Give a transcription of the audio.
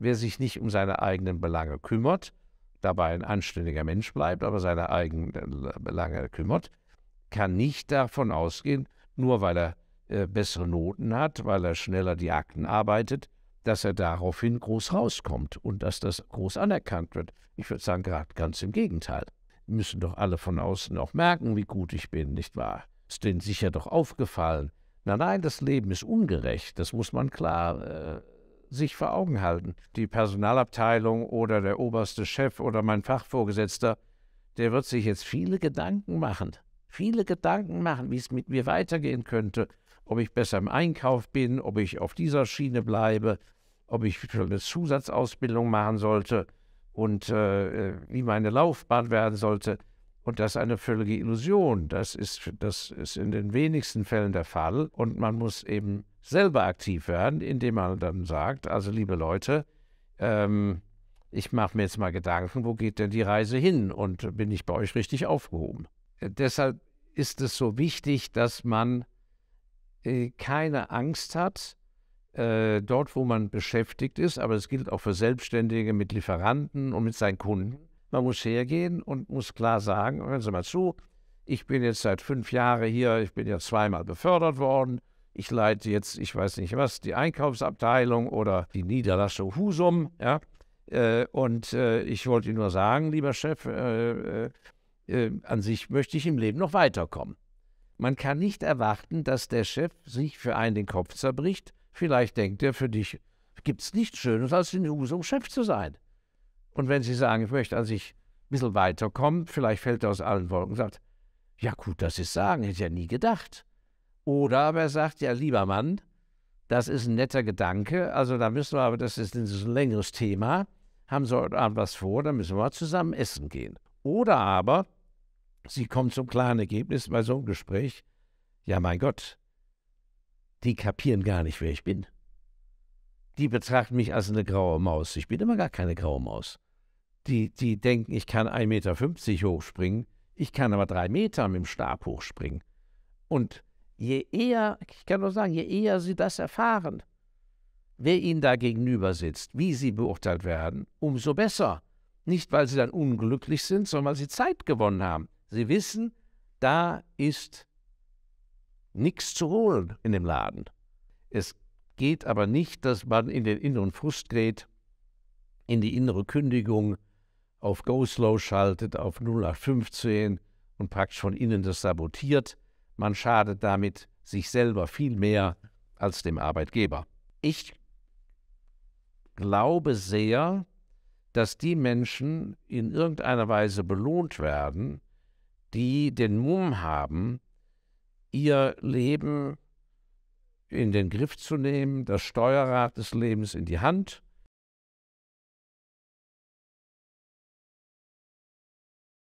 Wer sich nicht um seine eigenen Belange kümmert, dabei ein anständiger Mensch bleibt, aber seine eigenen Belange kümmert, kann nicht davon ausgehen, nur weil er äh, bessere Noten hat, weil er schneller die Akten arbeitet, dass er daraufhin groß rauskommt und dass das groß anerkannt wird. Ich würde sagen, gerade ganz im Gegenteil. Müssen doch alle von außen auch merken, wie gut ich bin, nicht wahr? Ist denen sicher doch aufgefallen. Nein, nein, das Leben ist ungerecht, das muss man klar äh, sich vor Augen halten. Die Personalabteilung oder der oberste Chef oder mein Fachvorgesetzter, der wird sich jetzt viele Gedanken machen. Viele Gedanken machen, wie es mit mir weitergehen könnte, ob ich besser im Einkauf bin, ob ich auf dieser Schiene bleibe, ob ich eine Zusatzausbildung machen sollte und äh, äh, wie meine Laufbahn werden sollte. Und das ist eine völlige Illusion. Das ist, das ist in den wenigsten Fällen der Fall. Und man muss eben selber aktiv werden, indem man dann sagt, also liebe Leute, ähm, ich mache mir jetzt mal Gedanken, wo geht denn die Reise hin und bin ich bei euch richtig aufgehoben? Äh, deshalb ist es so wichtig, dass man äh, keine Angst hat, äh, dort, wo man beschäftigt ist, aber es gilt auch für Selbstständige mit Lieferanten und mit seinen Kunden. Man muss hergehen und muss klar sagen, hören Sie mal zu, ich bin jetzt seit fünf Jahren hier, ich bin ja zweimal befördert worden, ich leite jetzt, ich weiß nicht was, die Einkaufsabteilung oder die Niederlassung Husum. Ja? Äh, und äh, ich wollte Ihnen nur sagen, lieber Chef, äh, an sich möchte ich im Leben noch weiterkommen. Man kann nicht erwarten, dass der Chef sich für einen den Kopf zerbricht. Vielleicht denkt er, für dich gibt es nichts Schönes, als in Husum Chef zu sein. Und wenn Sie sagen, ich möchte an sich ein bisschen weiterkommen, vielleicht fällt er aus allen Wolken und sagt, ja gut, dass Sie es sagen, hätte ich ja nie gedacht. Oder aber er sagt, ja, lieber Mann, das ist ein netter Gedanke, also da müssen wir aber, das ist ein längeres Thema, haben Sie heute Abend was vor, dann müssen wir mal zusammen essen gehen. Oder aber, Sie kommen zum klaren Ergebnis bei so einem Gespräch, ja, mein Gott, die kapieren gar nicht, wer ich bin. Die betrachten mich als eine graue Maus. Ich bin immer gar keine graue Maus. Die, die denken, ich kann 1,50 Meter hochspringen, ich kann aber drei Meter mit dem Stab hochspringen. Und je eher, ich kann nur sagen, je eher sie das erfahren, wer ihnen da gegenüber sitzt, wie sie beurteilt werden, umso besser. Nicht, weil sie dann unglücklich sind, sondern weil sie Zeit gewonnen haben. Sie wissen, da ist nichts zu holen in dem Laden. Es geht aber nicht, dass man in den inneren Frust geht, in die innere Kündigung, auf Go Slow schaltet, auf 0815 und praktisch von innen das sabotiert. Man schadet damit sich selber viel mehr als dem Arbeitgeber. Ich glaube sehr, dass die Menschen in irgendeiner Weise belohnt werden, die den Mumm haben, ihr Leben in den Griff zu nehmen, das Steuerrad des Lebens in die Hand zu